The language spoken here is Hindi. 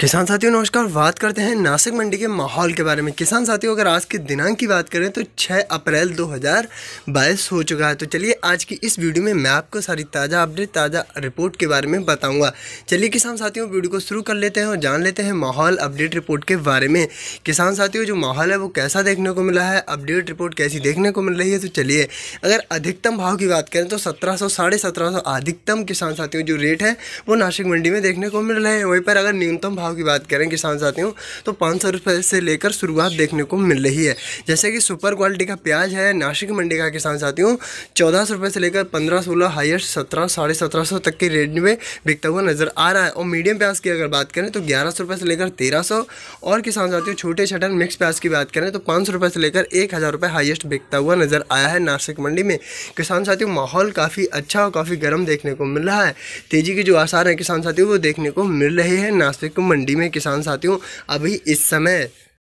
किसान साथियों नमस्कार बात करते हैं नासिक मंडी के माहौल के बारे में किसान साथियों अगर आज के दिनांक की बात करें तो 6 अप्रैल 2022 हो चुका है तो चलिए आज की इस वीडियो में मैं आपको सारी ताज़ा अपडेट ताज़ा रिपोर्ट के बारे में बताऊंगा चलिए किसान साथियों वीडियो को शुरू कर लेते हैं और जान लेते हैं माहौल अपडेट रिपोर्ट के बारे में किसान साथियों जो माहौल है वो कैसा देखने को मिला है अपडेट रिपोर्ट कैसी देखने को मिल रही है तो चलिए अगर अधिकतम भाव की बात करें तो सत्रह सौ अधिकतम किसान साथियों जो रेट है वो नासिक मंडी में देखने को मिल रहे हैं वहीं पर अगर न्यूनतम भाव की बात करें किसान साथियों तो पाँच सौ रुपये से लेकर शुरुआत देखने को मिल रही है जैसे कि सुपर क्वालिटी का प्याज है नासिक मंडी का किसान साथियों चौदह सौ रुपये से लेकर पंद्रह सोलह हाइएस्ट सत्रह साढ़े सत्रह सौ तक के रेंज में बिकता हुआ नज़र आ रहा है और मीडियम प्याज की अगर बात करें तो ग्यारह सौ रुपये से लेकर तेरह सौ और किसान साथियों छोटे छटन मिक्स प्याज की बात करें तो पाँच सौ रुपये से लेकर एक हज़ार रुपये हाइएस्ट बिकता हुआ नज़र आया है नासिक मंडी में किसान साथियों माहौल काफ़ी अच्छा और काफ़ी गर्म देखने को मिल रहा है तेज़ी के जो आसार हैं किसान साथियों वो देखने को मिल रहे हैं नासिक मंडी मंडी में किसान साथियों अभी इस समय